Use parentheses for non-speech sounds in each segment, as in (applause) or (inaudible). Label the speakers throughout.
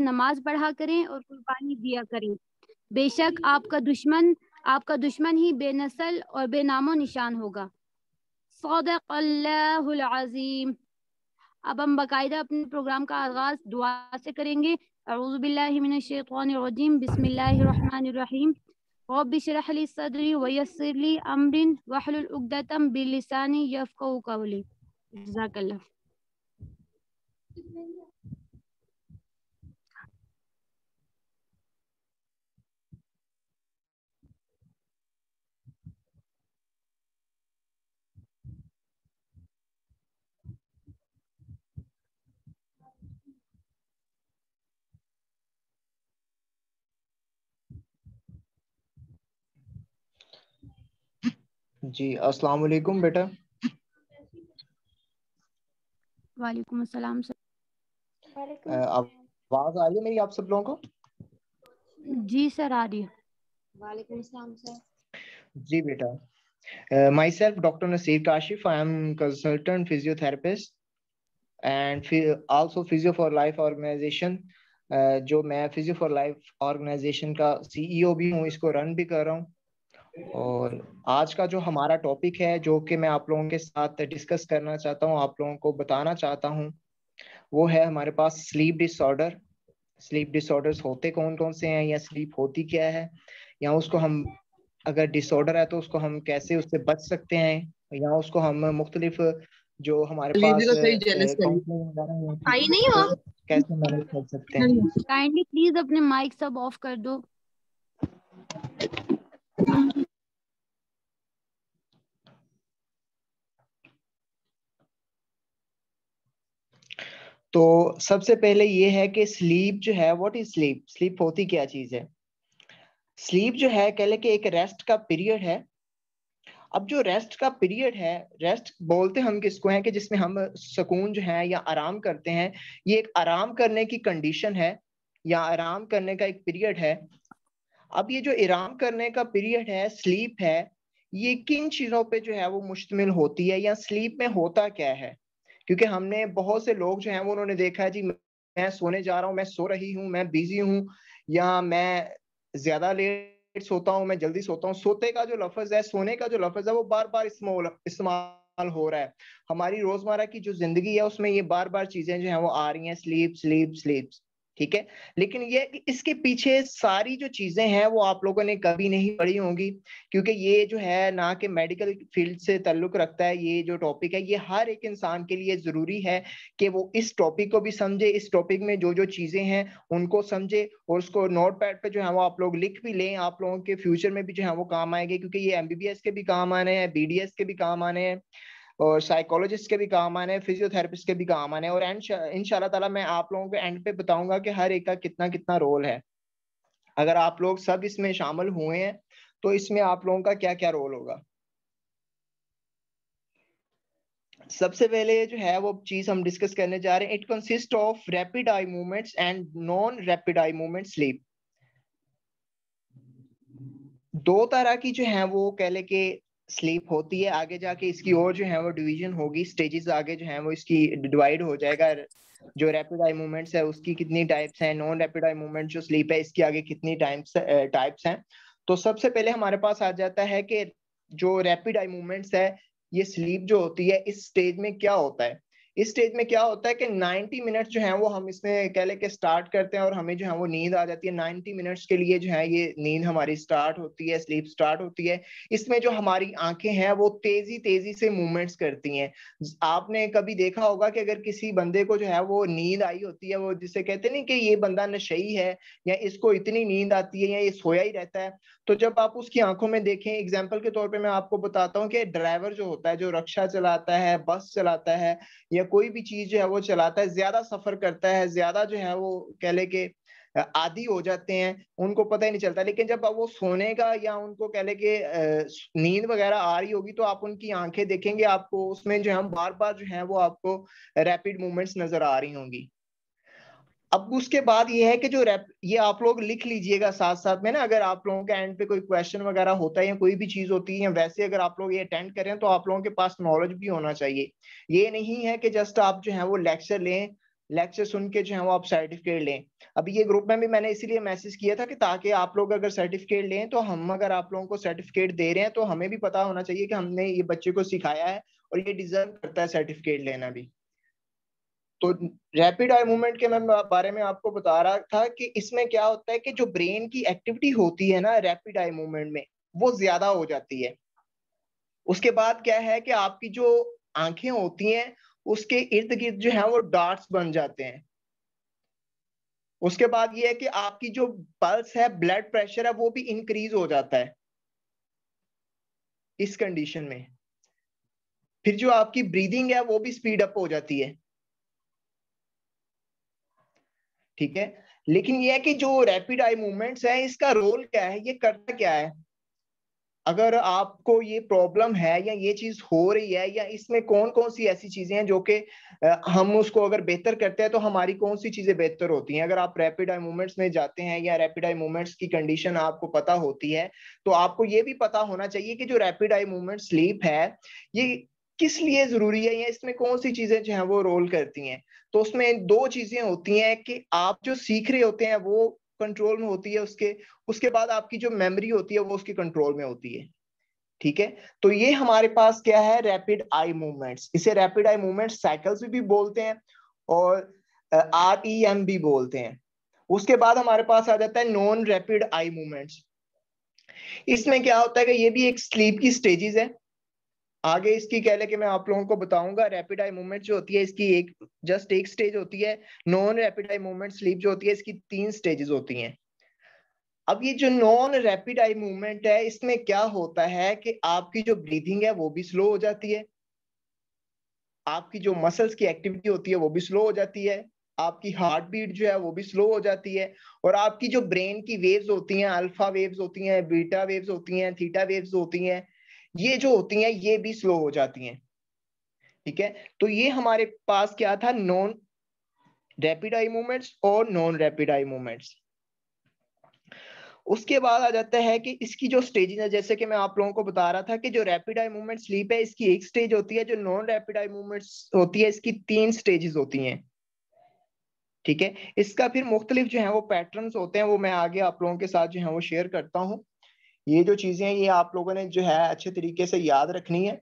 Speaker 1: नमाज पढ़ा करें और कुर्बानी दिया करें बेशक आपका दुश्मन आपका दुश्मन ही बेनसल और बेनामो निशान होगा सौदीम अब हम बाकायदा अपने प्रोग्राम का आगाज दुआ से करेंगे अरूज़बिल्लिमिनशैतरजीम बसमीम रबिशरली सदरी कवली जजाकल्ला जी अस्सलाम वालेकुम बेटा वालेकुम अस्सलाम सर आवाज आ रही है मेरी आप सब लोगों को जी सर आ रही है वालेकुम अस्सलाम सर जी बेटा myself doctor Naseer Kashif I am consultant physiotherapist and also physio for life organisation जो मैं फिजियो फॉर लाइफ ऑर्गेनाइजेशन का सीईओ e भी हूँ इसको रन भी कर रहा हूँ और आज का जो हमारा टॉपिक है जो कि मैं आप लोगों के साथ डिस्कस करना चाहता हूँ आप लोगों को बताना चाहता हूँ वो है हमारे पास स्लीप डिसऑर्डर स्लीप डिसऑर्डर्स होते कौन कौन से हैं या स्लीप होती क्या है या उसको हम अगर डिसऑर्डर है तो उसको हम कैसे उससे बच सकते हैं या उसको हम मुख्तलिफ जो हमारे पास कैसे मैनेज कर सकते हैं प्लीज अपने माइक सब ऑफ कर दो तो सबसे पहले ये है कि स्लीप जो है व्हाट इज स्लीप स्लीप होती क्या चीज है स्लीप जो है कह लें कि एक रेस्ट का पीरियड है अब जो रेस्ट का पीरियड है रेस्ट बोलते हम किसको हैं कि जिसमें हम सुकून जो है या आराम करते हैं ये एक आराम करने की कंडीशन है या आराम करने का एक पीरियड है अब ये जो आराम करने का पीरियड है स्लीप है ये किन चीजों पे जो है वो मुश्तमिल होती है या स्लीप में होता क्या है क्योंकि हमने बहुत से लोग जो हैं वो उन्होंने देखा है जी मैं सोने जा रहा हूँ मैं सो रही हूँ मैं बिजी हूँ या मैं ज्यादा लेट सोता हूँ मैं जल्दी सोता हूँ सोते का जो लफज है सोने का जो लफज है वो बार बार इस्तेमाल हो रहा है हमारी रोजमर्रा की जो जिंदगी है उसमें ये बार बार चीजें जो है वो आ रही हैं स्लीप स्लीप स्लीप ठीक है लेकिन ये इसके पीछे सारी जो चीजें हैं वो आप लोगों ने कभी नहीं पढ़ी होंगी क्योंकि ये जो है ना कि मेडिकल फील्ड से ताल्लुक रखता है ये जो टॉपिक है ये हर एक इंसान के लिए जरूरी है कि वो इस टॉपिक को भी समझे इस टॉपिक में जो जो चीजें हैं उनको समझे और उसको नोट पैड पर जो है वो आप लोग लिख भी लें आप लोगों के फ्यूचर में भी जो है वो काम आएंगे क्योंकि ये एम के भी काम आने हैं बी के भी काम आने हैं और साइकोलॉजिस्ट के भी काम आने हैं फिजियोथेरेपिस्ट के भी काम आने और एंड इन ताला मैं आप लोगों के एंड पे बताऊंगा कि हर एक का कितना कितना रोल है अगर आप लोग सब इसमें शामिल हुए हैं तो इसमें आप लोगों का क्या क्या रोल होगा सबसे पहले जो है वो चीज हम डिस्कस करने जा रहे हैं it consist of rapid eye movements and non rapid eye movement sleep दो तरह की जो है वो कहले के स्लीप होती है आगे जाके इसकी और जो है वो डिवीजन होगी स्टेजेस आगे जो है वो इसकी डिवाइड हो जाएगा जो रैपिड आई मूवमेंट्स है उसकी कितनी टाइप्स हैं नॉन रैपिड आई मूवमेंट जो स्लीप है इसकी आगे कितनी टाइप्स टाइप्स हैं तो सबसे पहले हमारे पास आ जाता है कि जो रैपिड आई मूवमेंट्स है ये स्लीप जो होती है इस स्टेज में क्या होता है इस स्टेज में क्या होता है कि 90 मिनट्स जो है वो हम इसमें कह लें कि स्टार्ट करते हैं और हमें जो है वो नींद आ जाती है 90 मिनट्स के लिए जो है ये नींद हमारी स्टार्ट होती है स्लीप स्टार्ट होती है इसमें जो हमारी आंखें हैं वो तेजी तेजी से मूवमेंट्स करती हैं आपने कभी देखा होगा कि अगर किसी बंदे को जो है वो नींद आई होती है वो जिसे कहते नहीं कि ये बंदा नशई है या इसको इतनी नींद आती है या ये सोया ही रहता है तो जब आप उसकी आंखों में देखें एग्जाम्पल के तौर पर मैं आपको बताता हूँ कि ड्राइवर जो होता है जो रक्षा चलाता है बस चलाता है या कोई भी चीज जो है वो चलाता है ज्यादा सफर करता है ज्यादा जो है वो कह ले के आदि हो जाते हैं उनको पता ही नहीं चलता लेकिन जब वो सोने का या उनको कह ले के नींद वगैरह आ रही होगी तो आप उनकी आंखें देखेंगे आपको उसमें जो है बार बार जो है वो आपको रैपिड मूवमेंट्स नजर आ रही होंगी अब उसके बाद ये है कि जो रेप ये आप लोग लिख लीजिएगा साथ साथ में ना अगर आप लोगों के एंड पे कोई क्वेश्चन वगैरह होता है या कोई भी चीज होती है या वैसे अगर आप लोग ये अटेंड करें तो आप लोगों के पास नॉलेज भी होना चाहिए ये नहीं है कि जस्ट आप जो है वो लेक्चर लें लेक्चर सुन के जो है वो आप सर्टिफिकेट लें अभी ये ग्रुप में भी मैंने इसीलिए मैसेज किया था कि ताकि आप लोग अगर सर्टिफिकेट लें तो हम अगर आप लोगों को सर्टिफिकेट दे रहे हैं तो हमें भी पता होना चाहिए कि हमने ये बच्चे को सिखाया है और ये डिजर्व करता है सर्टिफिकेट लेना भी तो रैपिड आई मूवमेंट के मैं बारे में आपको बता रहा था कि इसमें क्या होता है कि जो ब्रेन की एक्टिविटी होती है ना रैपिड आई मूवमेंट में वो ज्यादा हो जाती है उसके बाद क्या है कि आपकी जो आंखें होती हैं उसके इर्द गिर्द जो है वो डार्ट्स बन जाते हैं उसके बाद ये है कि आपकी जो पल्स है ब्लड प्रेशर है वो भी इंक्रीज हो जाता है इस कंडीशन में फिर जो आपकी ब्रीदिंग है वो भी स्पीड अप हो जाती है ठीक है लेकिन यह है कि जो रैपिड आई मूवमेंट्स है इसका रोल क्या है ये करता क्या है अगर आपको ये प्रॉब्लम है या ये चीज हो रही है या इसमें कौन कौन सी ऐसी चीजें हैं जो कि हम उसको अगर बेहतर करते हैं तो हमारी कौन सी चीजें बेहतर होती हैं अगर आप रैपिड आई मूवमेंट्स में जाते हैं या रैपिड आई मूवमेंट्स की कंडीशन आपको पता होती है तो आपको ये भी पता होना चाहिए कि जो रैपिड आई मूवमेंट स्लीप है ये किस लिए जरूरी है या इसमें कौन सी चीजें जो है वो रोल करती हैं तो उसमें दो चीजें होती हैं कि आप जो सीख रहे होते हैं वो कंट्रोल में होती है उसके उसके बाद आपकी जो मेमोरी होती है वो उसके कंट्रोल में होती है ठीक है तो ये हमारे पास क्या है रैपिड आई मूवमेंट्स इसे रैपिड आई मूवमेंट साइकिल्स भी, भी बोलते हैं और आर ई एम भी बोलते हैं उसके बाद हमारे पास आ जाता है नॉन रैपिड आई मूवमेंट्स इसमें क्या होता है कि ये भी एक स्लीप की स्टेजेस है आगे इसकी कह लें कि मैं आप लोगों को बताऊंगा रैपिड आई मूवमेंट जो होती है इसकी एक जस्ट एक स्टेज होती है non rapid eye movement sleep जो होती है इसकी तीन स्टेजेस होती हैं अब ये जो नॉन रैपिड आई मूवमेंट है इसमें क्या होता है कि आपकी जो ब्रीथिंग है वो भी स्लो हो जाती है आपकी जो मसल्स की एक्टिविटी होती है वो भी स्लो हो जाती है आपकी हार्ट बीट जो है वो भी स्लो हो जाती है और आपकी जो ब्रेन की वेव्स होती हैं अल्फा वेव्स होती हैं बीटा वेव्स होती हैं थीटा वेव्स होती हैं ये जो होती हैं ये भी स्लो हो जाती हैं ठीक है तो ये हमारे पास क्या था नॉन रैपिड आई मूवमेंट्स और नॉन रैपिड आई मूवमेंट्स उसके बाद आ जाता है कि इसकी जो स्टेजेस है जैसे कि मैं आप लोगों को बता रहा था कि जो रैपिड आई मूवमेंट स्लीप है इसकी एक स्टेज होती है जो नॉन रैपिड आई मूवमेंट्स होती है इसकी तीन स्टेजेस होती हैं ठीक है इसका फिर मुख्तलिफ जो है वो पैटर्न्स होते हैं वो मैं आगे आप लोगों के साथ जो है वो शेयर करता हूँ ये जो चीजें हैं ये आप लोगों ने जो है अच्छे तरीके से याद रखनी है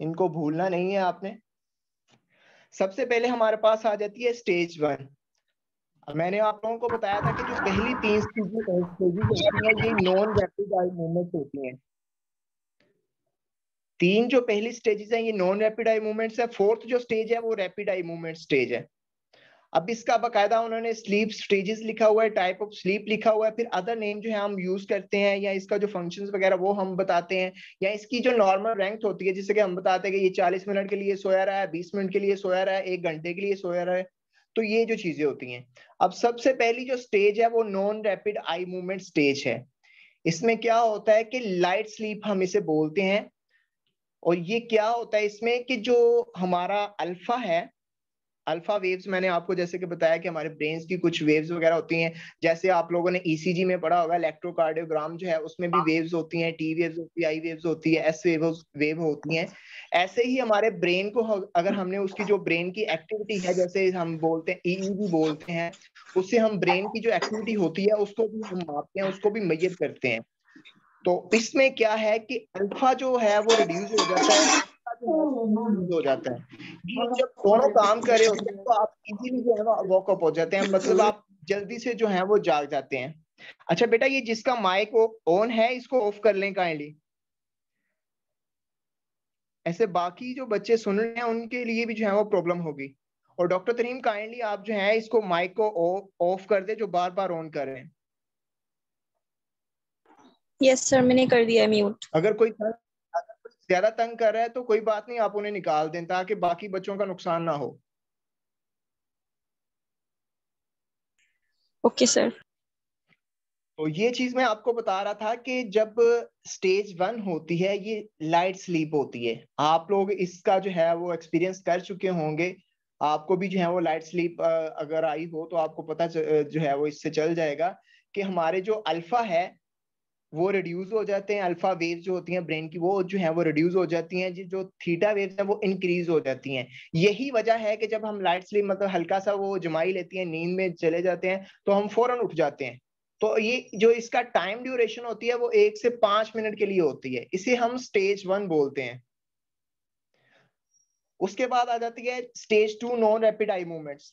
Speaker 1: इनको भूलना नहीं है आपने सबसे पहले हमारे पास आ जाती है स्टेज वन मैंने आप लोगों को बताया था कि जो पहली तीन स्टेजेस ये नॉन रैपिडाइज मूवमेंट्स होती हैं तीन जो पहली स्टेजेस हैं ये नॉन रैपिड आई मूवमेंट्स है फोर्थ जो स्टेज है वो रैपिड आई मूवमेंट स्टेज है अब इसका बाकायदा उन्होंने स्लीप स्टेजेस लिखा हुआ है टाइप ऑफ स्लीप लिखा हुआ है फिर अदर नेम जो है हम यूज करते हैं या इसका जो फंक्शंस वगैरह वो हम बताते हैं या इसकी जो नॉर्मल रैंक होती है जैसे कि हम बताते हैं कि ये चालीस मिनट के लिए सोया रहा है बीस मिनट के लिए सोया रहा है एक घंटे के लिए सोया रहा है तो ये जो चीजें होती हैं अब सबसे पहली जो स्टेज है वो non rapid eye movement stage है इसमें क्या होता है कि लाइट स्लीप हम इसे बोलते हैं और ये क्या होता है इसमें कि जो हमारा अल्फा है अल्फा वेव्स मैंने आपको जैसे कि बताया कि हमारे ब्रेन की कुछ वेव्स वगैरह होती हैं जैसे आप लोगों ने ईसीजी e में पढ़ा होगा इलेक्ट्रोकार्डियोग्राम जो है उसमें भी वेव्स हाँ। होती हैं टी वेव्स होती है आई वेव्स होती है एस वेव वेव होती हैं ऐसे ही हमारे ब्रेन को अगर हमने उसकी जो ब्रेन की एक्टिविटी है जैसे हम बोलते हैं ईईजी e e बोलते हैं उससे हम ब्रेन की जो एक्टिविटी होती है उसको भी हम मापते हैं उसको भी मेजर करते हैं तो इसमें क्या है कि अल्फा जो है वो रिड्यूस हो जाता है हो जाता है जब काम तो आप इजीली जो है ना वॉकअप हो जाते हैं मतलब आप जल्दी से जो है वो जाग जाते हैं अच्छा बेटा ये जिसका माइक ऑन है इसको ऑफ कर लें काइंडली ऐसे बाकी जो बच्चे सुन रहे हैं उनके लिए भी जो है वो प्रॉब्लम होगी और डॉक्टर तरीम काइंडली आप जो है इसको माइक को ऑफ कर दे जो बार बार ऑन कर रहे हैं यस सर मैंने कर दिया म्यूट अगर कोई ज्यादा तंग कर रहा है तो कोई बात नहीं आप उन्हें निकाल दें ताकि बाकी बच्चों का नुकसान ना हो ओके okay, सर तो ये चीज मैं आपको बता रहा था कि जब स्टेज वन होती है ये लाइट स्लीप होती है आप लोग इसका जो है वो एक्सपीरियंस कर चुके होंगे आपको भी जो है वो लाइट स्लीप अगर आई हो तो आपको पता जो है वो इससे चल जाएगा कि हमारे जो अल्फा है वो रिड्यूस हो जाते हैं अल्फा वेव जो होती हैं ब्रेन की वो जो है वो रिड्यूस हो जाती हैं जो थीटा वेव्स हैं वो इंक्रीज हो जाती हैं यही वजह है कि जब हम लाइट स्लीप मतलब हल्का सा वो जमाई लेती हैं नींद में चले जाते हैं तो हम फौरन उठ जाते हैं तो ये जो इसका टाइम ड्यूरेशन होती है वो एक से पांच मिनट के लिए होती है इसे हम स्टेज वन बोलते हैं उसके बाद आ जाती है stage two non rapid eye movements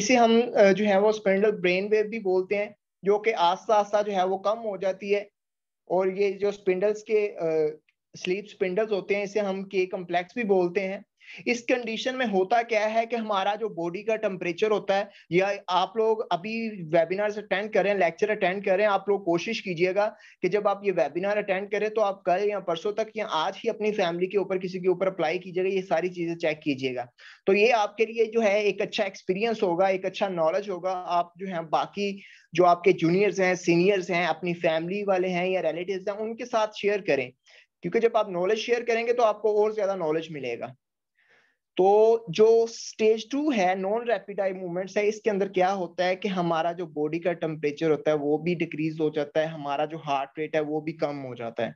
Speaker 1: इसे हम जो है वो स्पेंडल ब्रेन वेव भी बोलते हैं जो कि आस्ता आस्ता जो है वो कम हो जाती है और ये जो स्पिंडल्स के स्लीप स्पिंडल्स होते हैं इसे हम के कम्प्लेक्स भी बोलते हैं इस कंडीशन में होता क्या है कि हमारा जो बॉडी का टेम्परेचर होता है या आप लोग अभी वेबिनार अटेंड करें लेक्चर अटेंड करें आप लोग कोशिश कीजिएगा कि जब आप ये वेबिनार अटेंड करें तो आप कल या परसों तक या आज ही अपनी फैमिली के ऊपर किसी के ऊपर अप्लाई कीजिएगा ये सारी चीजें चेक कीजिएगा तो ये आपके लिए जो है एक अच्छा एक्सपीरियंस होगा एक अच्छा नॉलेज होगा आप जो है बाकी जो आपके जूनियर्स हैं सीनियर्स हैं अपनी फैमिली वाले हैं या रिलेटिव हैं उनके साथ शेयर करें क्योंकि जब आप नॉलेज शेयर करेंगे तो आपको और ज्यादा नॉलेज मिलेगा तो जो स्टेज टू है नॉन रैपिड आई मूवमेंट्स है इसके अंदर क्या होता है कि हमारा जो बॉडी का टेम्परेचर होता है वो भी डिक्रीज हो जाता है हमारा जो हार्ट रेट है वो भी कम हो जाता है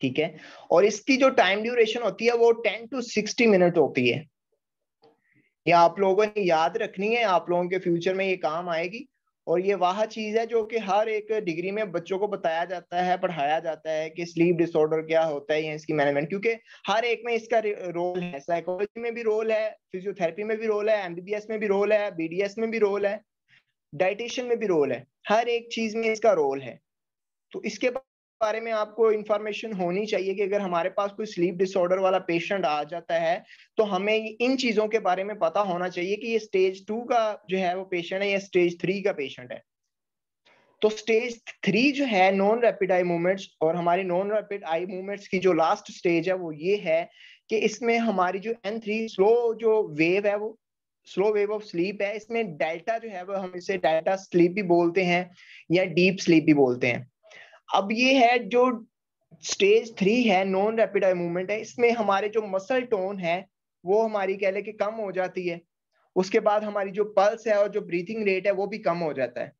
Speaker 1: ठीक है और इसकी जो टाइम ड्यूरेशन होती है वो टेन टू सिक्सटी मिनट होती है ये आप लोगों ने याद रखनी है आप लोगों के फ्यूचर में ये काम आएगी और ये वह चीज है जो कि हर एक डिग्री में बच्चों को बताया जाता है पढ़ाया जाता है कि स्लीप डिसऑर्डर क्या होता है या इसकी मैनेजमेंट क्योंकि हर एक में इसका रोल है साइकोलॉजी में भी रोल है फिजियोथेरेपी में भी रोल है एमबीबीएस में भी रोल है बीडीएस में भी रोल है डाइटिशियन में भी रोल है हर एक चीज में इसका रोल है तो इसके बाद बारे में आपको इन्फॉर्मेशन होनी चाहिए कि अगर हमारे पास कोई स्लीप डिसऑर्डर वाला पेशेंट आ जाता है तो हमें इन चीजों के बारे में पता होना चाहिए कि ये स्टेज टू का जो है वो पेशेंट है या स्टेज थ्री का पेशेंट है तो स्टेज थ्री जो है नॉन रैपिड आई मूवमेंट्स और हमारी नॉन रैपिड आई मूवमेंट्स की जो लास्ट स्टेज है वो ये है कि इसमें हमारी जो एन थ्री स्लो जो वेव है वो स्लो वेव ऑफ स्लीप है इसमें डेल्टा जो है वो हम इसे डेल्टा स्लीप भी बोलते हैं या डीप स्लीप भी बोलते हैं अब ये है जो स्टेज थ्री है नॉन रैपिड आई मूवमेंट है इसमें हमारे जो मसल टोन है वो हमारी कह ले कि कम हो जाती है उसके बाद हमारी जो पल्स है और जो ब्रीथिंग रेट है वो भी कम हो जाता है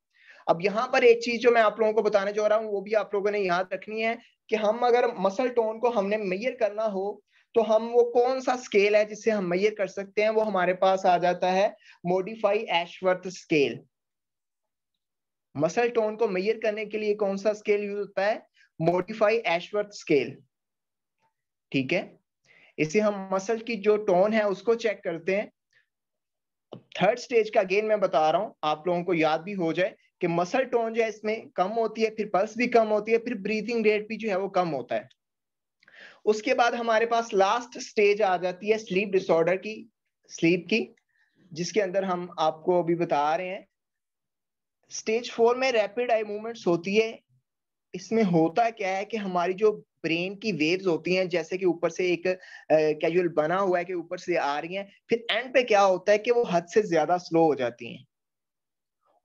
Speaker 1: अब यहाँ पर एक चीज जो मैं आप लोगों को बताने जा रहा हूँ वो भी आप लोगों ने याद रखनी है कि हम अगर मसल टोन को हमने मैयर करना हो तो हम वो कौन सा स्केल है जिससे हम मैयर कर सकते हैं वो हमारे पास आ जाता है modify Ashworth scale muscle tone को मेयर करने के लिए कौन सा स्केल यूज होता है मोडिफाई एशवर्थ स्केल ठीक है इसे हम मसल की जो टोन है उसको चेक करते हैं थर्ड स्टेज का गेन मैं बता रहा हूँ आप लोगों को याद भी हो जाए कि मसल टोन जो है इसमें कम होती है फिर पल्स भी कम होती है फिर ब्रीथिंग रेट भी जो है वो कम होता है उसके बाद हमारे पास लास्ट स्टेज आ जाती है स्लीप डिसऑर्डर की स्लीप की जिसके अंदर हम आपको अभी बता रहे हैं स्टेज फोर में रैपिड आई मूवमेंट्स होती है इसमें होता क्या है कि हमारी जो ब्रेन की वेव्स होती हैं जैसे कि ऊपर से एक कैजुअल बना हुआ है कि ऊपर से आ रही हैं फिर एंड पे क्या होता है कि वो हद से ज्यादा स्लो हो जाती हैं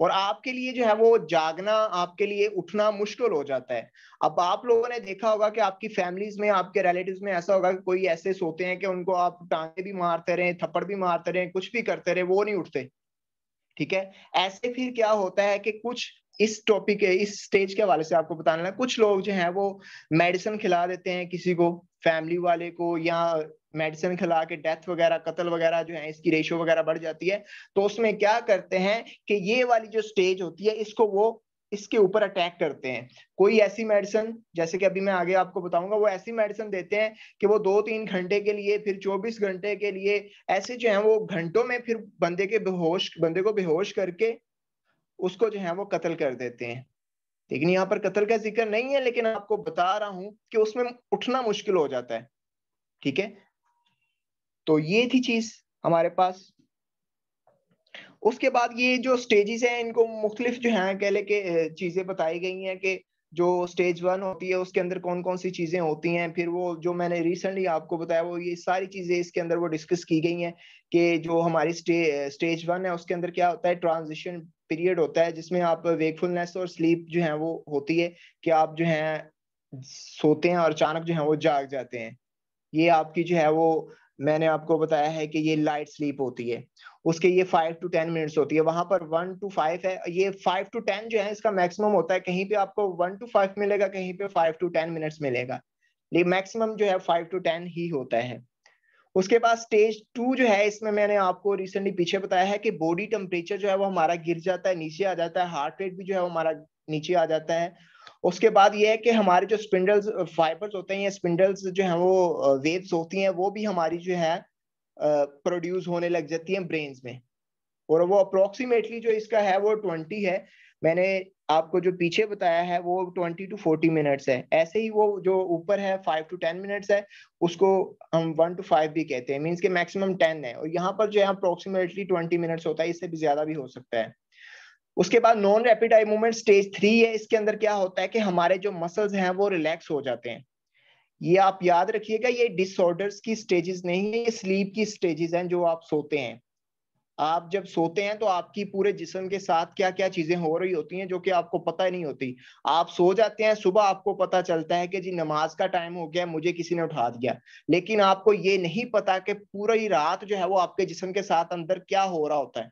Speaker 1: और आपके लिए जो है वो जागना आपके लिए उठना मुश्किल हो जाता है अब आप लोगों ने देखा होगा कि आपकी फैमिलीज में आपके रिलेटिव में ऐसा होगा कि कोई ऐसे सोते हैं कि उनको आप टांगे भी मारते रहे थप्पड़ भी मारते रहे कुछ भी करते रहे वो नहीं उठते ठीक है ऐसे फिर क्या होता है कि कुछ इस टॉपिक के इस स्टेज के हवाले से आपको बताना है कुछ लोग जो हैं वो मेडिसिन खिला देते हैं किसी को फैमिली वाले को या मेडिसिन खिला के डेथ वगैरह कत्ल वगैरह जो है इसकी रेशियो वगैरह बढ़ जाती है तो उसमें क्या करते हैं कि ये वाली जो स्टेज होती है इसको वो इसके ऊपर अटैक करते हैं कोई ऐसी मेडिसिन जैसे कि अभी मैं आगे आपको बताऊंगा वो ऐसी मेडिसिन देते हैं कि वो दो तीन घंटे के लिए फिर चौबीस घंटे के लिए ऐसे जो है वो घंटों में फिर बंदे के बेहोश बंदे को बेहोश करके उसको जो है वो कत्ल कर देते हैं लेकिन यहाँ पर कत्ल का जिक्र नहीं है लेकिन आपको बता रहा हूं कि उसमें उठना मुश्किल हो जाता है ठीक है तो ये थी चीज हमारे पास उसके बाद ये जो स्टेजेस हैं इनको मुख्तलिफ जो है कहले के चीज़ें बताई गई हैं कि जो स्टेज वन होती है उसके अंदर कौन कौन सी चीज़ें होती हैं फिर वो जो मैंने रिसेंटली आपको बताया वो ये सारी चीज़ें इसके अंदर वो डिस्कस की गई हैं कि जो हमारी स्टे स्टेज वन है उसके अंदर क्या होता है ट्रांजिशन पीरियड होता है जिसमें आप वेकफुलनेस और स्लीप जो है वो होती है कि आप जो है सोते हैं और अचानक जो है वो जाग जाते हैं ये आपकी जो है वो मैंने आपको बताया है कि ये लाइट स्लीप होती है उसके ये फाइव टू टेन मिनट्स होती है वहां पर वन टू फाइव है ये फाइव टू टेन जो है इसका मैक्सिमम होता है कहीं पे आपको वन टू फाइव मिलेगा कहीं पे फाइव टू टेन मिनट्स मिलेगा ये मैक्सिमम जो है फाइव टू टेन ही होता है उसके बाद स्टेज टू जो है इसमें मैंने आपको रिसेंटली पीछे बताया है कि बॉडी टेम्परेचर जो है वो हमारा गिर जाता है नीचे आ जाता है हार्ट रेट भी जो है वो हमारा नीचे आ जाता है उसके बाद ये है कि हमारे जो स्पिंडल्स फाइबर्स होते हैं या स्पिंडल्स जो है वो वेव्स uh, होती हैं वो भी हमारी जो है प्रोड्यूस होने लग जाती है ब्रेन में और वो अप्रोक्सीमेटली जो इसका है वो ट्वेंटी है मैंने आपको जो पीछे बताया है वो ट्वेंटी टू फोर्टी मिनट्स है ऐसे ही वो जो ऊपर है फाइव टू टेन मिनट्स है उसको हम वन टू फाइव भी कहते हैं मीन्स के मैक्सिमम टेन है और यहाँ पर जो है अप्रोक्सीमेटली ट्वेंटी मिनट्स होता है इससे भी ज्यादा भी हो सकता है उसके बाद non rapid eye movement stage three है इसके अंदर क्या होता है कि हमारे जो मसल्स हैं वो रिलैक्स हो जाते हैं ये आप याद रखिएगा ये डिसऑर्डर्स की स्टेजेस नहीं है ये स्लीप की स्टेजेस हैं जो आप सोते हैं आप जब सोते हैं तो आपकी पूरे जिसम के साथ क्या क्या चीजें हो रही होती हैं जो कि आपको पता ही नहीं होती आप सो जाते हैं सुबह आपको पता चलता है कि जी नमाज का टाइम हो गया मुझे किसी ने उठा दिया लेकिन आपको ये नहीं पता कि पूरी रात जो है वो आपके जिसम के साथ अंदर क्या हो रहा होता है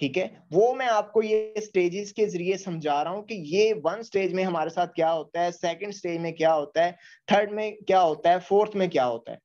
Speaker 1: ठीक है वो मैं आपको ये स्टेजेस के जरिए समझा रहा हूँ कि ये वन स्टेज में हमारे साथ क्या होता है सेकंड स्टेज में क्या होता है थर्ड में क्या होता है फोर्थ में क्या होता है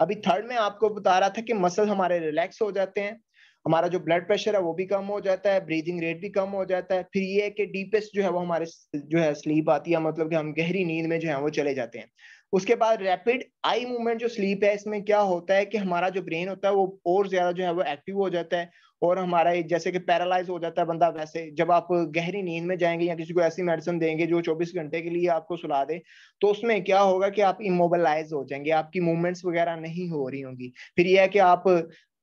Speaker 1: अभी थर्ड में आपको बता रहा था कि मसल हमारे रिलैक्स हो जाते हैं हमारा जो ब्लड प्रेशर है वो भी कम हो जाता है ब्रीदिंग रेट भी कम हो जाता है फिर ये है कि डीपेस्ट जो है वो हमारे जो है स्लीप आती है मतलब कि हम गहरी नींद में जो है वो चले जाते हैं उसके बाद रैपिड आई मूवमेंट जो स्लीप है इसमें क्या होता है कि हमारा जो ब्रेन होता है वो और ज्यादा जो है वो एक्टिव हो जाता है और हमारा जैसे कि पैरालाइज हो जाता है बंदा वैसे जब आप गहरी नींद में जाएंगे या किसी को ऐसी मेडिसिन देंगे जो 24 घंटे के लिए आपको सुला दे तो उसमें क्या होगा कि आप इमोबलाइज हो जाएंगे आपकी मूवमेंट्स वगैरह नहीं हो रही होंगी फिर यह है कि आप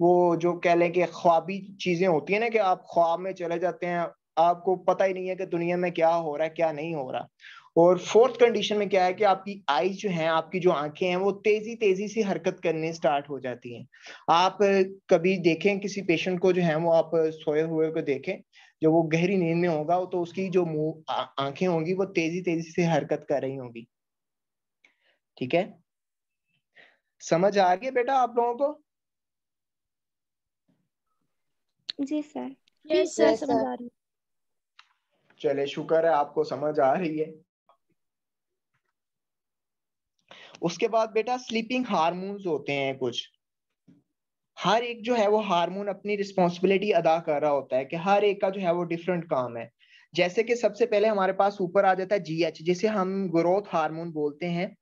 Speaker 1: वो जो कह लें कि ख्वाबी चीजें होती है ना कि आप ख्वाब में चले जाते हैं आपको पता ही नहीं है कि दुनिया में क्या हो रहा है क्या नहीं हो रहा और फोर्थ कंडीशन में क्या है कि आपकी आई जो है आपकी जो आंखें हैं वो तेजी तेजी से हरकत करने स्टार्ट हो जाती हैं आप कभी देखें किसी पेशेंट को जो है वो आप सोए हुए को देखें जब वो गहरी नींद में होगा तो उसकी जो मुंह आंखें होंगी वो तेजी तेजी से हरकत कर रही होंगी ठीक है समझ आ रही है बेटा आप लोगों को जी सर सर समझ आ रही चले शुक्र है आपको समझ आ रही है उसके बाद बेटा स्लीपिंग हारमोन होते हैं कुछ हर एक जो है वो हार्मोन अपनी रिस्पॉन्सिबिलिटी अदा कर रहा होता है कि हर एक का जो है वो डिफरेंट काम है जैसे कि सबसे पहले हमारे पास ऊपर आ जाता है जीएच जिसे हम ग्रोथ हार्मोन बोलते हैं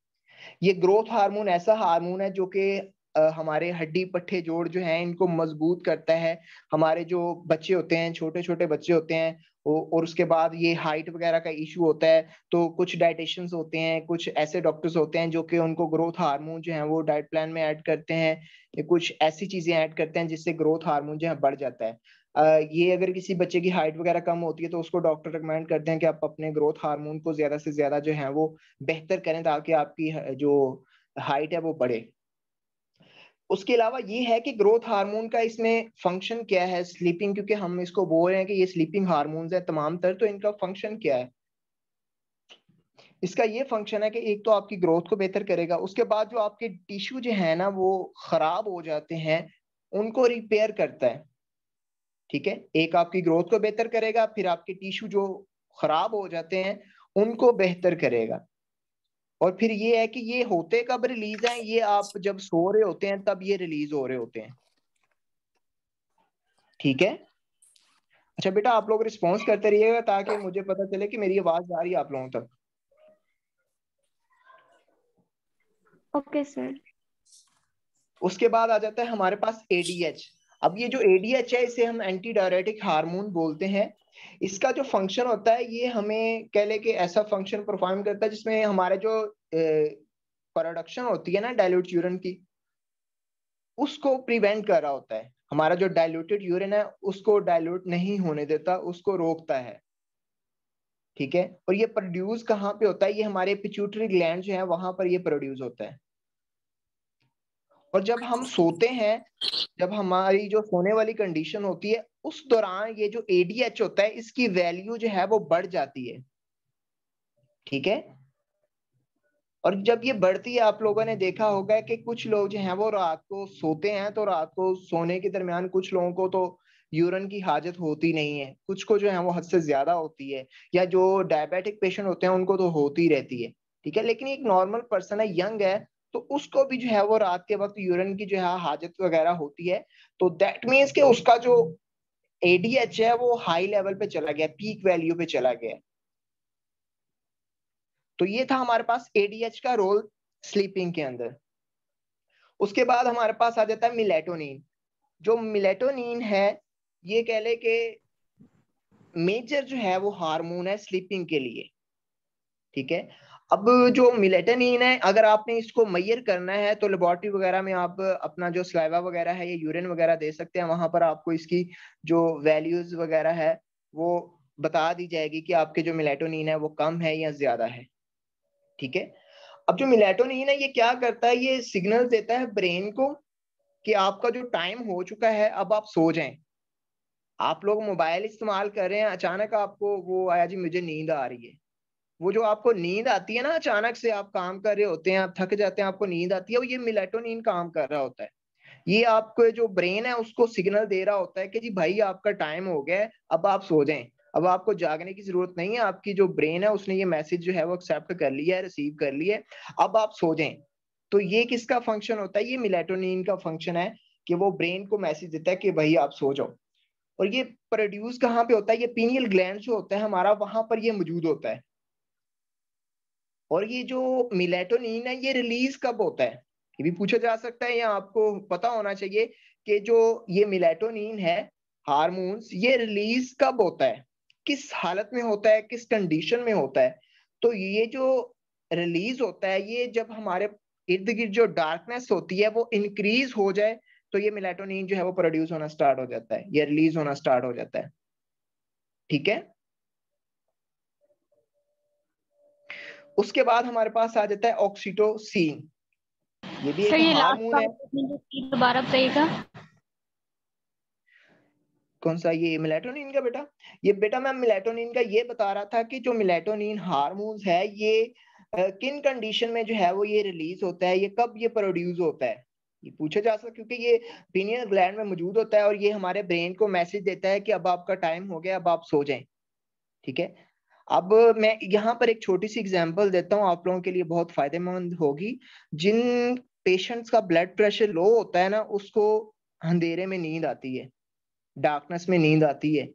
Speaker 1: ये ग्रोथ हार्मोन ऐसा हार्मोन है जो कि हमारे हड्डी पट्टे जोड़ जो है इनको मजबूत करता है हमारे जो बच्चे होते हैं छोटे छोटे बच्चे होते हैं और उसके बाद ये हाइट वगैरह का इशू होता है तो कुछ डाइटिशियंस होते हैं कुछ ऐसे डॉक्टर्स होते हैं जो कि उनको ग्रोथ हार्मोन जो है वो डाइट प्लान में ऐड करते हैं कुछ ऐसी चीजें ऐड करते हैं जिससे ग्रोथ हार्मोन जो है बढ़ जाता है ये अगर किसी बच्चे की हाइट वगैरह कम होती है तो उसको डॉक्टर रिकमेंड करते हैं कि आप अपने ग्रोथ हार्मोन को ज्यादा से ज्यादा जो है वो बेहतर करें ताकि आपकी जो हाइट है वो बढ़े उसके अलावा ये है कि ग्रोथ हार्मोन का इसमें फंक्शन क्या है स्लीपिंग क्योंकि हम इसको बोल रहे हैं कि ये स्लीपिंग हारमोन है तमाम तर तो इनका फंक्शन क्या है इसका ये फंक्शन है कि एक तो आपकी ग्रोथ को बेहतर करेगा उसके बाद जो आपके टिश्यू जो है ना वो खराब हो जाते हैं उनको रिपेयर करता है ठीक है एक आपकी ग्रोथ को बेहतर करेगा फिर आपके टिश्यू जो खराब हो जाते हैं उनको बेहतर करेगा और फिर ये है कि ये होते कब रिलीज है ये आप जब सो रहे होते हैं तब ये रिलीज हो रहे होते हैं ठीक है अच्छा बेटा आप लोग रिस्पॉन्स करते रहिएगा ताकि मुझे पता चले कि मेरी आवाज आ रही है आप लोगों तक ओके okay, सर उसके बाद आ जाता है हमारे पास एडीएच अब ये जो एडीएच है इसे हम एंटी डायरेटिक हार्मोन बोलते हैं इसका जो फंक्शन होता है ये हमें कह ले कि ऐसा फंक्शन परफॉर्म करता है जिसमें हमारे जो प्रोडक्शन होती है ना डायलूट यूरिन की उसको प्रिवेंट कर रहा होता है हमारा जो डायलूटेड यूरिन है उसको डायलूट नहीं होने देता उसको रोकता है ठीक है और ये प्रोड्यूस कहाँ पे होता है ये हमारे पिच्यूटरी ग्लैंड जो है वहां पर ये प्रोड्यूस होता है और जब हम अच्छा। सोते हैं जब हमारी जो सोने वाली कंडीशन होती है उस दौरान ये जो एडीएच होता है इसकी वैल्यू जो है वो बढ़ जाती है ठीक है और जब ये बढ़ती है आप लोगों ने देखा होगा कि कुछ लोग जो हैं वो रात को सोते हैं तो रात को सोने के दरमियान कुछ लोगों को तो यूरन की हाजत होती नहीं है कुछ को जो है वो हद से ज्यादा होती है या जो डायबिटिक पेशेंट होते हैं उनको तो होती रहती है ठीक है लेकिन एक नॉर्मल पर्सन है यंग है तो उसको भी जो है वो रात के वक्त यूरन की जो है हाजत वगैरह होती है तो दैट मीन्स के उसका जो एडीएच है वो हाई लेवल पे चला गया पीक वैल्यू पे चला गया तो ये था हमारे पास एडीएच का रोल स्लीपिंग के अंदर उसके बाद हमारे पास आ जाता है मिलेटोनिन जो मिलेटोनिन है ये कह ले के मेजर जो है वो हार्मोन है स्लीपिंग के लिए ठीक है अब जो मिलेटनिन है अगर आपने इसको मैयर करना है तो लेबोरेटरी वगैरह में आप अपना जो स्लाइवा वगैरह है या यूरिन वगैरह दे सकते हैं वहां पर आपको इसकी जो वैल्यूज वगैरह है वो बता दी जाएगी कि आपके जो मिलेटोनिन है वो कम है या ज्यादा है ठीक है अब जो मिलेटोनिन है ये क्या करता है ये सिग्नल देता है ब्रेन को कि आपका जो टाइम हो चुका है अब आप सो जाएं आप लोग मोबाइल इस्तेमाल कर रहे हैं अचानक आपको वो आया जी मुझे नींद आ रही है वो जो आपको नींद आती है ना अचानक से आप काम कर रहे होते हैं आप थक जाते हैं आपको नींद आती है वो ये मिलेटोनिन काम कर रहा होता है ये आपको जो ब्रेन है उसको सिग्नल दे रहा होता है कि जी भाई आपका टाइम हो गया है अब आप सो जाए अब आपको जागने की जरूरत नहीं है आपकी जो ब्रेन है उसने ये मैसेज जो है वो एक्सेप्ट कर लिया है रिसीव कर लिया है अब आप सो जाए तो ये किसका फंक्शन होता है ये मिलेटोनिन का फंक्शन है कि वो ब्रेन को मैसेज देता है कि भाई आप सो जाओ और ये प्रोड्यूस कहाँ पे होता है ये पीनियल ग्लैंड जो होता है हमारा वहां पर ये मौजूद होता है और ये जो मिलेटोनिन है ये रिलीज कब होता है ये भी पूछा जा सकता है या आपको पता होना चाहिए कि जो ये मिलेटोनिन है हारमोन्स ये रिलीज कब होता है किस हालत में होता है किस कंडीशन में होता है तो ये जो रिलीज होता है ये जब हमारे इर्द गिर्द जो डार्कनेस होती है वो इंक्रीज हो जाए तो ये मिलेटोनिन जो है वो प्रोड्यूस होना स्टार्ट हो जाता है ये रिलीज होना स्टार्ट हो जाता है ठीक है उसके बाद हमारे पास आ जाता है ऑक्सीटोसिन ये भी एक हार्मोन है दोबारा बताइएगा कौन सा ये मिलेटोनिन का बेटा ये बेटा मैं मिलेटोनिन का ये बता रहा था कि जो मिलेटोनिन हार्मोन है ये किन कंडीशन में जो है वो ये रिलीज होता है ये कब ये प्रोड्यूस होता है ये पूछा जा सकता क्योंकि ये पीनियल ग्लैंड में मौजूद होता है और ये हमारे ब्रेन को मैसेज देता है कि अब आपका टाइम हो गया अब आप सो जाएं ठीक है अब मैं यहाँ पर एक छोटी सी एग्जाम्पल देता हूँ आप लोगों के लिए बहुत फायदेमंद होगी जिन पेशेंट्स का ब्लड प्रेशर लो होता है ना उसको अंधेरे में नींद आती है डार्कनेस में नींद आती है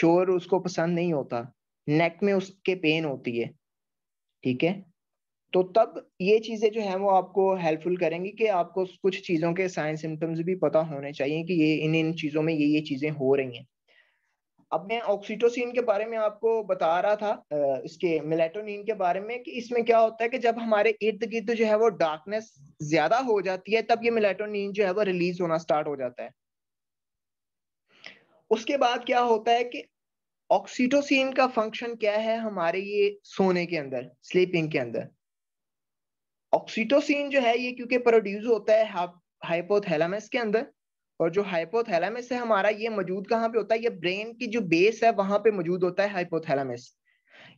Speaker 1: शोर उसको पसंद नहीं होता नेक में उसके पेन होती है ठीक है तो तब ये चीज़ें जो है वो आपको हेल्पफुल करेंगी कि आपको कुछ चीज़ों के साइन सिम्टम्स भी पता होने चाहिए कि ये इन इन चीज़ों में ये ये चीज़ें हो रही हैं अब मैं ऑक्सीटोसिन के बारे में आपको बता रहा था इसके मेलेटोनिन के बारे में कि इसमें क्या होता है कि जब हमारे इर्द गिर्द जो है वो डार्कनेस ज्यादा हो जाती है तब ये मेलेटोनिन जो है वो रिलीज होना स्टार्ट हो जाता है उसके बाद क्या होता है कि ऑक्सीटोसिन का फंक्शन क्या है हमारे ये सोने के अंदर स्लीपिंग के अंदर ऑक्सीटोसिन जो है ये क्योंकि प्रोड्यूस होता है हाइपोथैलेमस के अंदर और जो हाइपोथैलामस है हमारा ये मौजूद कहाँ पे होता है ये ब्रेन की जो बेस है वहां पे मौजूद होता है हाइपोथैलामस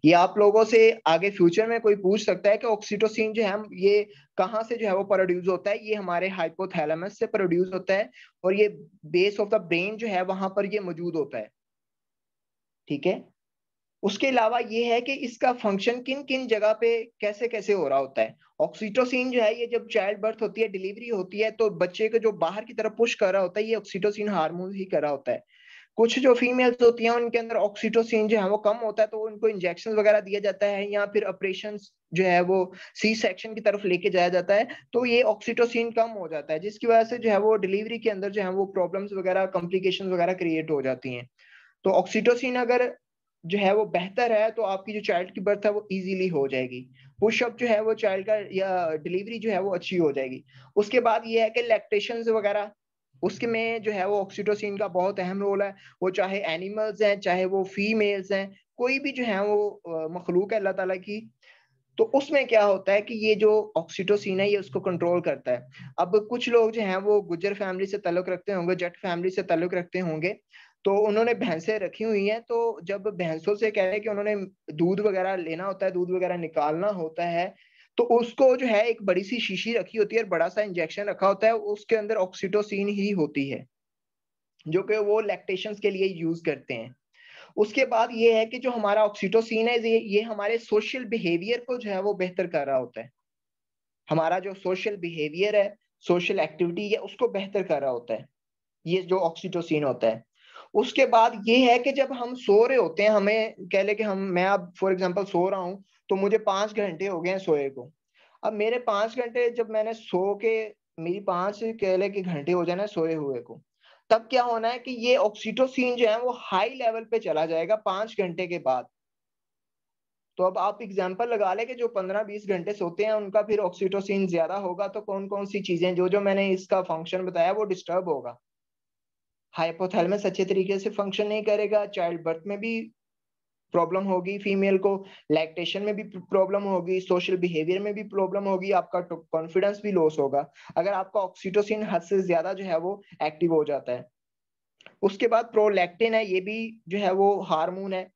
Speaker 1: ये आप लोगों से आगे फ्यूचर में कोई पूछ सकता है कि ऑक्सीटोसिन जो है ये कहाँ से जो है वो प्रोड्यूस होता है ये हमारे हाइपोथैलामस से प्रोड्यूस होता है और ये बेस ऑफ द ब्रेन जो है वहां पर ये मौजूद होता है ठीक है उसके अलावा ये है कि इसका फंक्शन किन किन जगह पे कैसे कैसे हो रहा होता है ऑक्सीटोसिन जो है ये जब चाइल्ड बर्थ होती है डिलीवरी होती है तो बच्चे को जो बाहर की तरफ पुश कर रहा होता है ये ऑक्सीटोसिन हार्मोन ही कर रहा होता है कुछ जो फीमेल्स होती हैं उनके अंदर ऑक्सीटोसिन जो है वो कम होता है तो उनको इंजेक्शन वगैरह दिया जाता है या फिर ऑपरेशन जो है वो सी सेक्शन की तरफ लेके जाया जाता है तो ये ऑक्सीटोसिन कम हो जाता है जिसकी वजह से जो है वो डिलीवरी के अंदर जो है वो प्रॉब्लम्स वगैरह कॉम्प्लिकेशन वगैरह क्रिएट हो जाती हैं तो ऑक्सीटोसिन अगर जो है वो बेहतर है तो आपकी जो चाइल्ड की बर्थ है वो इजीली हो जाएगी पुशअप जो है वो चाइल्ड का या डिलीवरी जो है वो अच्छी हो जाएगी उसके बाद ये है कि लैक्टेशन वगैरह उसके में जो है वो ऑक्सीटोसिन का बहुत अहम रोल है वो चाहे एनिमल्स हैं चाहे वो फीमेल्स हैं कोई भी जो है वो मखलूक है अल्लाह ताला की तो उसमें क्या होता है कि ये जो ऑक्सीटोसिन है ये उसको कंट्रोल करता है अब कुछ लोग जो हैं वो गुजर फैमिली से तल्लुक रखते होंगे जट फैमिली से तल्लुक रखते होंगे तो उन्होंने भैंसें रखी हुई हैं तो जब भैंसों से कह रहे कि उन्होंने दूध वगैरह लेना होता है दूध वगैरह निकालना होता है तो उसको जो है एक बड़ी सी शीशी रखी होती है और बड़ा सा इंजेक्शन रखा होता है उसके अंदर ऑक्सीटोसिन ही होती है जो कि वो लैक्टेशन के लिए यूज करते हैं उसके बाद ये है कि जो हमारा ऑक्सीटोसिन है ये ये हमारे सोशल बिहेवियर को जो है वो बेहतर कर रहा होता है हमारा जो सोशल बिहेवियर है सोशल एक्टिविटी है उसको बेहतर कर रहा होता है ये जो ऑक्सीटोसिन होता है उसके बाद ये है कि जब हम सो रहे होते हैं हमें कह ले कि हम मैं अब फॉर एग्जाम्पल सो रहा हूँ तो मुझे पांच घंटे हो गए हैं सोए को अब मेरे पांच घंटे जब मैंने सो के मेरी पांच कह ले कि घंटे हो जाना सोए हुए को तब क्या होना है कि ये ऑक्सीटोसिन जो है वो हाई लेवल पे चला जाएगा पांच घंटे के बाद तो अब आप एग्जाम्पल लगा ले कि जो पंद्रह बीस घंटे सोते हैं उनका फिर ऑक्सीटोसिन ज्यादा होगा तो कौन कौन सी चीजें जो जो मैंने इसका फंक्शन बताया वो डिस्टर्ब होगा हाइपोथैलमस अच्छे तरीके से फंक्शन नहीं करेगा चाइल्ड बर्थ में भी प्रॉब्लम होगी फीमेल को लैक्टेशन में भी प्रॉब्लम होगी सोशल बिहेवियर में भी प्रॉब्लम होगी आपका कॉन्फिडेंस तो भी लॉस होगा अगर आपका ऑक्सीटोसिन हद से ज्यादा जो है वो एक्टिव हो जाता है उसके बाद प्रोलैक्टिन है ये भी जो है वो हार्मोन है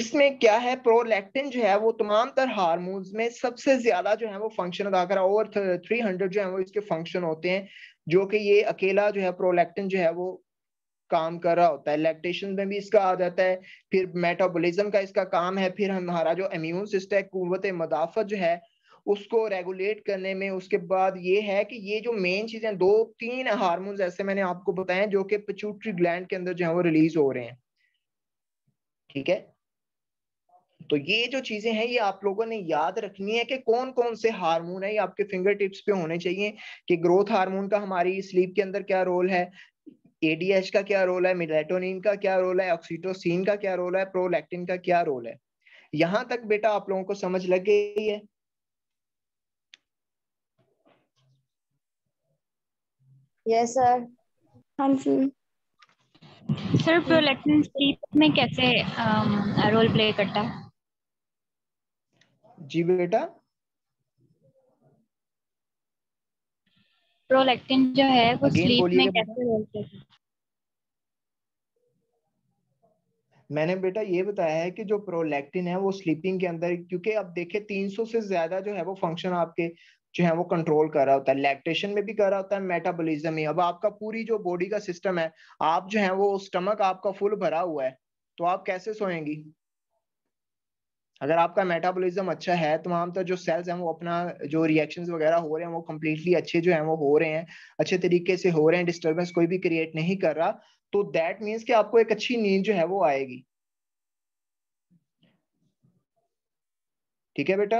Speaker 1: इसमें क्या है प्रोलैक्टिन जो है वो तमाम तर हारमोन में सबसे ज्यादा जो है वो फंक्शन अदा करा ओवर थ्री हंड्रेड जो है वो इसके फंक्शन होते हैं जो कि ये अकेला जो है प्रोलैक्टिन जो है वो काम कर रहा होता है लैक्टेशन में भी इसका आ जाता है फिर मेटाबॉलिज्म का इसका काम है फिर हमारा जो इम्यून सिस्टम कुत मदाफत जो है उसको रेगुलेट करने में उसके बाद ये है कि ये जो मेन चीजें दो तीन हारमोन ऐसे मैंने आपको बताए जो कि पचूट्री ग्लैंड के अंदर जो है वो रिलीज हो रहे हैं ठीक है तो ये जो चीजें हैं ये आप लोगों ने याद रखनी है कि कौन कौन से हार्मोन है ये आपके फिंगर टिप्स पे होने चाहिए कि ग्रोथ हार्मोन का हमारी स्लीप के अंदर क्या रोल है एडीएच का क्या रोल है मिलेटोनिन का क्या रोल है ऑक्सीटोसिन का क्या रोल है प्रोलैक्टिन का क्या रोल है यहां तक बेटा आप लोगों को समझ लग गई है यस सर हां जी सर प्रोलैक्टिन स्लीप में कैसे रोल um, प्ले करता है जी बेटा प्रोलैक्टिन जो है वो स्लीप में कैसे रोल करता है मैंने बेटा ये बताया है कि जो प्रोलैक्टिन है वो स्लीपिंग के अंदर क्योंकि आप देखे 300 से ज्यादा जो है वो फंक्शन आपके जो है वो कंट्रोल कर रहा होता है लैक्टेशन में भी कर रहा होता है मेटाबॉलिज्म में अब आपका पूरी जो बॉडी का सिस्टम है आप जो है वो स्टमक आपका फुल भरा हुआ है तो आप कैसे सोएंगी अगर आपका मेटाबॉलिज्म अच्छा है तो तमाम तो जो सेल्स हैं वो अपना जो रिएक्शंस वगैरह हो रहे हैं वो कम्प्लीटली अच्छे जो हैं वो हो रहे हैं अच्छे तरीके से हो रहे हैं डिस्टर्बेंस कोई भी क्रिएट नहीं कर रहा तो दैट मीन्स कि आपको एक अच्छी नींद जो है वो आएगी ठीक है बेटा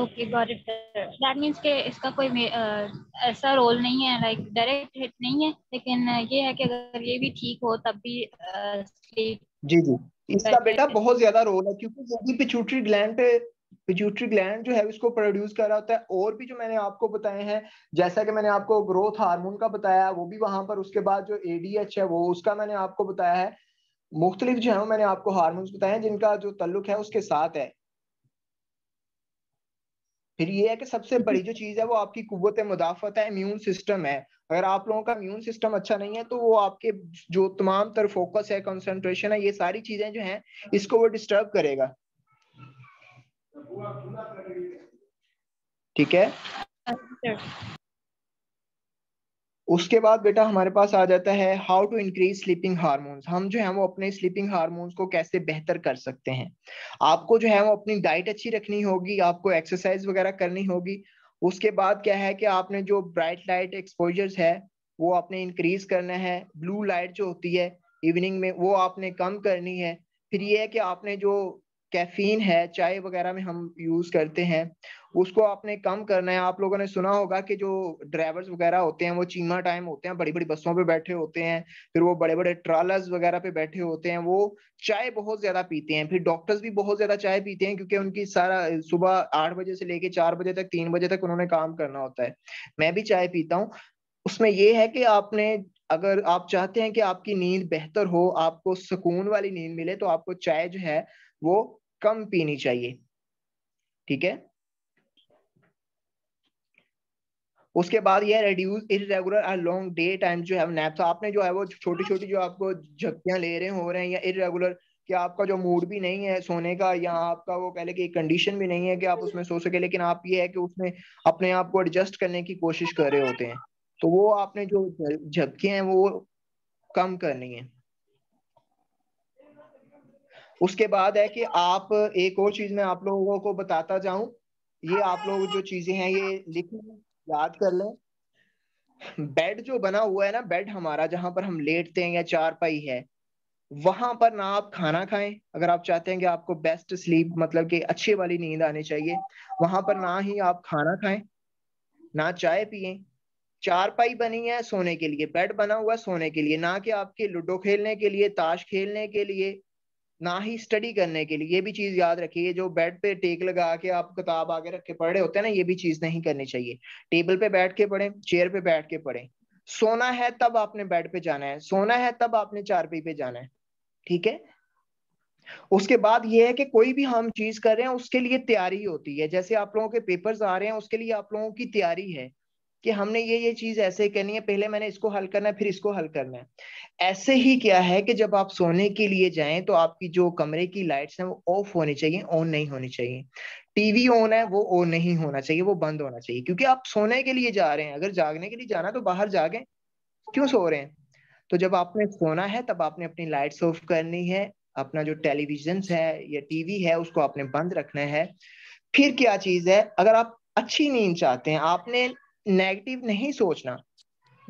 Speaker 1: ओके दैट मींस के इसका कोई uh, ऐसा रोल नहीं है लाइक डायरेक्ट हिट नहीं है लेकिन ये है कि अगर ये भी ठीक हो तब भी uh, जी जी इसका बेटा बहुत ज्यादा रोल है क्योंकि वो भी पिचूटरी ग्लैंड पिट्यूटरी ग्लैंड जो है उसको प्रोड्यूस कर रहा होता है और भी जो मैंने आपको बताए हैं जैसा कि मैंने आपको ग्रोथ हार्मोन का बताया वो भी वहां पर उसके बाद जो एडीएच है वो उसका मैंने आपको बताया है मुख्तलिफ जो है वो मैंने आपको हारमोन बताए हैं जिनका जो तल्लुक है उसके साथ है फिर ये है कि सबसे (laughs) बड़ी जो चीज है वो आपकी कुत मुदाफत है इम्यून सिस्टम है अगर आप लोगों का इम्यून सिस्टम अच्छा नहीं है तो वो आपके जो तमाम तर फोकस है कंसंट्रेशन है ये सारी चीजें जो हैं इसको वो डिस्टर्ब करेगा ठीक है उसके बाद बेटा हमारे पास आ जाता है how to increase sleeping hormones हम जो है वो अपने स्लीपिंग हार्मोन्स को कैसे बेहतर कर सकते हैं आपको जो है वो अपनी डाइट अच्छी रखनी होगी आपको एक्सरसाइज वगैरह करनी होगी उसके बाद क्या है कि आपने जो ब्राइट लाइट एक्सपोजर्स है वो आपने इंक्रीज करना है ब्लू लाइट जो होती है इवनिंग में वो आपने कम करनी है फिर ये है कि आपने जो कैफीन है चाय वगैरह में हम यूज़ करते हैं उसको आपने कम करना है आप लोगों ने सुना होगा कि जो ड्राइवर्स वगैरह होते हैं वो चीमा टाइम होते हैं बड़ी बड़ी बसों पे बैठे होते हैं फिर वो बड़े बड़े ट्रालर्स वगैरह पे बैठे होते हैं वो चाय बहुत ज्यादा पीते हैं फिर डॉक्टर्स भी बहुत ज्यादा चाय पीते हैं क्योंकि उनकी सारा सुबह आठ बजे से लेके चार बजे तक तीन बजे तक उन्होंने काम करना होता है मैं भी चाय पीता हूँ उसमें यह है कि आपने अगर आप चाहते हैं कि आपकी नींद बेहतर हो आपको सुकून वाली नींद मिले तो आपको चाय जो है वो कम पीनी चाहिए ठीक है उसके बाद ये reduce irregular and long daytime जो है नैप्स तो आपने जो है वो छोटी छोटी जो आपको झपकियां ले रहे हो रहे हैं या इरेगुलर कि आपका जो मूड भी नहीं है सोने का या आपका वो कह कि कंडीशन भी नहीं है कि आप उसमें सो सके लेकिन आप ये है कि उसमें अपने आप को एडजस्ट करने की कोशिश कर रहे होते हैं तो वो आपने जो झपकियां हैं वो कम करनी है उसके बाद है कि आप एक और चीज में आप लोगों को बताता जाऊं ये आप लोग जो चीजें हैं ये लिखें याद कर ले बेड जो बना हुआ है ना बेड हमारा जहां पर हम लेटते हैं या चार पाई है वहां पर ना आप खाना खाएं अगर आप चाहते हैं कि आपको बेस्ट स्लीप मतलब कि अच्छी वाली नींद आनी चाहिए वहां पर ना ही आप खाना खाएं ना चाय पिए चारपाई बनी है सोने के लिए बेड बना हुआ है सोने के लिए ना कि आपके लूडो खेलने के लिए ताश खेलने के लिए ना ही स्टडी करने के लिए ये भी चीज याद रखिए जो बेड पे टेक लगा के आप किताब आगे रख के पढ़ रहे होते हैं ना ये भी चीज नहीं करनी चाहिए टेबल पे बैठ के पढ़े चेयर पे बैठ के पढ़े सोना है तब आपने बेड पे जाना है सोना है तब आपने चारपाई पे जाना है ठीक है उसके बाद ये है कि कोई भी हम चीज कर रहे हैं उसके लिए तैयारी होती है जैसे आप लोगों के पेपर्स आ रहे हैं उसके लिए आप लोगों की तैयारी है कि हमने ये ये चीज ऐसे करनी है पहले मैंने इसको हल करना है फिर इसको हल करना है ऐसे ही क्या है कि जब आप सोने के लिए जाएं तो आपकी जो कमरे की लाइट्स हैं वो ऑफ होनी चाहिए ऑन नहीं होनी चाहिए टीवी ऑन है वो ऑन नहीं होना चाहिए वो बंद होना चाहिए क्योंकि आप सोने के लिए जा रहे हैं अगर जागने के लिए जाना तो बाहर जागे क्यों सो रहे हैं तो जब आपने सोना है तब आपने अपनी लाइट्स ऑफ करनी है अपना जो टेलीविजन है या टीवी है उसको आपने बंद रखना है फिर क्या चीज है अगर आप अच्छी नींद चाहते हैं आपने नेगेटिव नहीं सोचना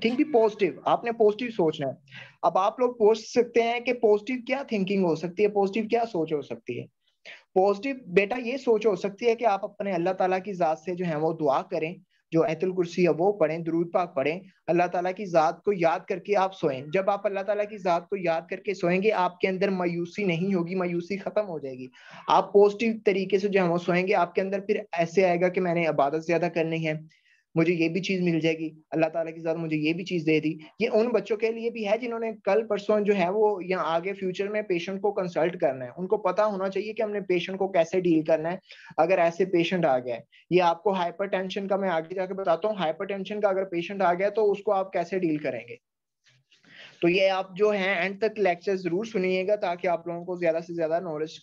Speaker 1: थिंक भी पॉजिटिव आपने पॉजिटिव सोचना है अब आप लोग पूछ सकते हैं कि पॉजिटिव क्या थिंकिंग हो सकती है पॉजिटिव क्या सोच हो सकती है पॉजिटिव बेटा ये सोच हो सकती है कि आप अपने अल्लाह ताला की ज़ात से जो है वो दुआ करें जो एतुल कुर्सी है वो पढ़ें दरूद पाक पढ़ें अल्लाह ताला की ज़ात को याद करके आप सोएं जब आप अल्लाह ताला की ज़ात को याद करके सोएंगे आपके अंदर मायूसी नहीं होगी मायूसी ख़त्म हो जाएगी आप पॉजिटिव तरीके से जो है वो सोएंगे आपके अंदर फिर ऐसे आएगा कि मैंने इबादत ज़्यादा करनी है मुझे ये भी चीज मिल जाएगी अल्लाह ताला की ज़ात मुझे ये भी चीज दे दी ये उन बच्चों के लिए भी है जिन्होंने कल परसों जो है वो या आगे फ्यूचर में पेशेंट को कंसल्ट करना है उनको पता होना चाहिए कि हमने पेशेंट को कैसे डील करना है अगर ऐसे पेशेंट आ गया ये आपको हाइपर का मैं आगे जाके बताता हूँ हाइपर का अगर पेशेंट आ गया तो उसको आप कैसे डील करेंगे तो ये आप जो है एंड तक लेक्चर जरूर सुनिएगा ताकि आप लोगों को ज्यादा से ज्यादा नॉलेज